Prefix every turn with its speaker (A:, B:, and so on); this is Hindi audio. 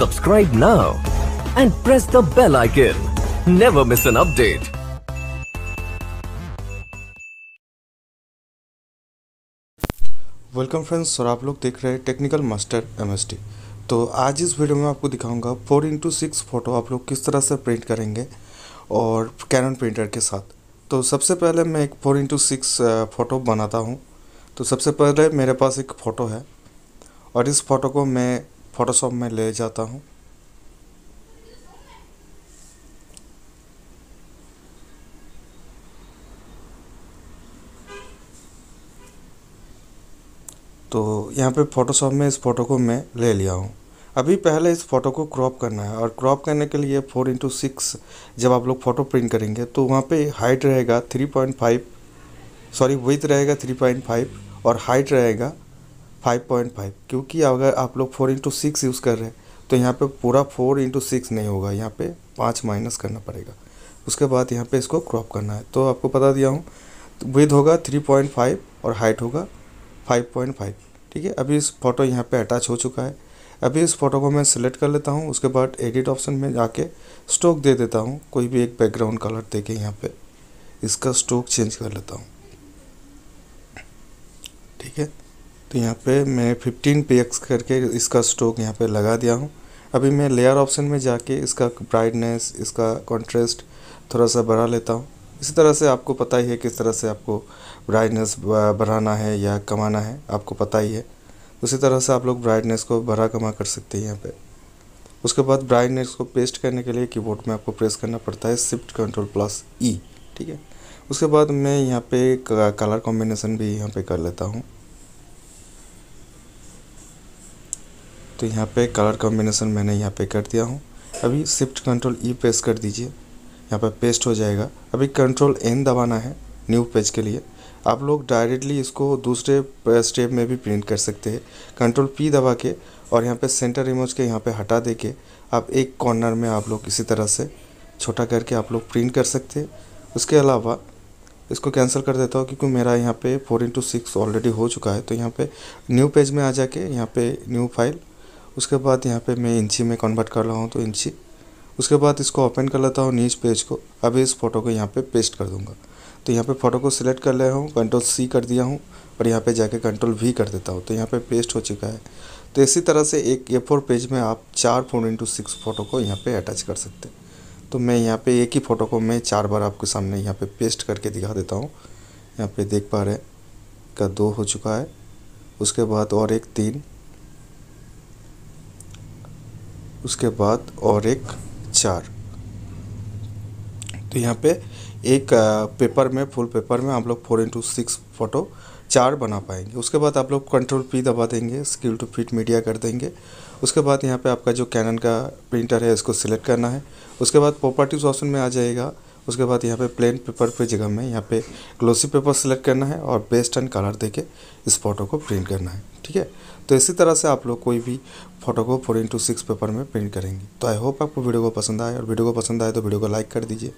A: Subscribe now and press the bell icon. Never miss an update. Welcome friends और आप लोग देख रहे हैं टेक्निकल मास्टर एम तो आज इस वीडियो में आपको दिखाऊंगा फोर इंटू सिक्स फ़ोटो आप लोग किस तरह से प्रिंट करेंगे और कैनन प्रिंटर के साथ तो सबसे पहले मैं एक फोर इंटू सिक्स फ़ोटो बनाता हूं तो सबसे पहले मेरे पास एक फ़ोटो है और इस फ़ोटो को मैं फ़ोटोशॉप में ले जाता हूँ तो यहाँ पे फ़ोटोशॉप में इस फ़ोटो को मैं ले लिया हूँ अभी पहले इस फ़ोटो को क्रॉप करना है और क्रॉप करने के लिए फ़ोर इंटू सिक्स जब आप लोग फ़ोटो प्रिंट करेंगे तो वहाँ पे हाइट रहेगा three point five sorry width रहेगा थ्री पॉइंट फाइव और हाइट रहेगा फाइव पॉइंट फाइव क्योंकि अगर आप लोग फोर इंटू सिक्स यूज़ कर रहे हैं तो यहाँ पे पूरा फोर इंटू सिक्स नहीं होगा यहाँ पे पाँच माइनस करना पड़ेगा उसके बाद यहाँ पे इसको क्रॉप करना है तो आपको बता दिया हूँ तो विथ होगा थ्री पॉइंट फाइव और हाइट होगा फाइव पॉइंट फाइव ठीक है अभी इस फोटो यहाँ पे अटैच हो चुका है अभी इस फोटो को मैं सिलेक्ट कर लेता हूँ उसके बाद एडिट ऑप्शन में जाके स्टोक दे देता हूँ कोई भी एक बैकग्राउंड कलर दे के यहाँ इसका स्टोक चेंज कर लेता हूँ ठीक है तो यहाँ पे मैं 15 पी करके इसका स्ट्रोक यहाँ पे लगा दिया हूँ अभी मैं लेयर ऑप्शन में जाके इसका ब्राइटनेस इसका कॉन्ट्रेस्ट थोड़ा सा बढ़ा लेता हूँ इसी तरह से आपको पता ही है किस तरह से आपको ब्राइटनेस बढ़ाना है या कमाना है आपको पता ही है उसी तरह से आप लोग ब्राइटनेस को बढ़ा कमा कर सकते हैं यहाँ पर उसके बाद ब्राइटनेस को पेस्ट करने के लिए की में आपको प्रेस करना पड़ता है स्विफ्ट कंट्रोल प्लस ई ठीक है उसके बाद मैं यहाँ पे कलर कॉम्बिनेशन भी यहाँ पे कर लेता हूँ तो यहाँ पे कलर कॉम्बिनेशन मैंने यहाँ पे कर दिया हूँ अभी शिफ्ट कंट्रोल ई प्रेस कर दीजिए यहाँ पर पेस्ट हो जाएगा अभी कंट्रोल एन दबाना है न्यू पेज के लिए आप लोग डायरेक्टली इसको दूसरे स्टेप में भी प्रिंट कर सकते हैं कंट्रोल पी दबा के और यहाँ पे सेंटर इमोज के यहाँ पे हटा दे के आप एक कॉर्नर में आप लोग इसी तरह से छोटा करके आप लोग प्रिंट कर सकते हैं उसके अलावा इसको कैंसिल कर देता हूँ क्योंकि मेरा यहाँ पे फोर इंटू सिक्स ऑलरेडी हो चुका है तो यहाँ पे न्यू पेज में आ जाके यहाँ पे न्यू फाइल उसके बाद यहाँ पे मैं इंची में कन्वर्ट कर रहा हूँ तो इंची उसके बाद इसको ओपन कर लेता हूँ नीच पेज को अभी इस फोटो को यहाँ पे पेस्ट कर दूँगा तो यहाँ पे फ़ोटो को सिलेक्ट कर लिया हूँ कंट्रोल सी कर दिया हूँ और यहाँ पे जाके कंट्रोल वी कर देता हूँ तो यहाँ पे पेस्ट हो चुका है तो इसी तरह से एक ए फोर पेज में आप चार फोर इंटू सिक्स फ़ोटो को यहाँ पर अटैच कर सकते हैं तो मैं यहाँ पर एक ही फ़ोटो को मैं चार बार आपके सामने यहाँ पर पेस्ट करके दिखा देता हूँ यहाँ पर देख पा रहे का दो हो चुका है उसके बाद और एक तीन उसके बाद और एक चार तो यहाँ पे एक पेपर में फुल पेपर में आप लोग फोर इंटू सिक्स फोटो चार बना पाएंगे उसके बाद आप लोग कंट्रोल पी दबा देंगे स्किल टू फिट मीडिया कर देंगे उसके बाद यहाँ पे आपका जो कैनन का प्रिंटर है इसको सिलेक्ट करना है उसके बाद प्रॉपर्टीज़ ऑप्शन में आ जाएगा उसके बाद यहाँ पे प्लेन पेपर पे जगह में यहाँ पे ग्लोसी पेपर सेलेक्ट करना है और बेस्ट एंड कलर देके इस फोटो को प्रिंट करना है ठीक है तो इसी तरह से आप लोग कोई भी फोटो को फोर इंटू सिक्स पेपर में प्रिंट करेंगे तो आई होप आपको वीडियो को पसंद आए और वीडियो को पसंद आए तो वीडियो को लाइक कर दीजिए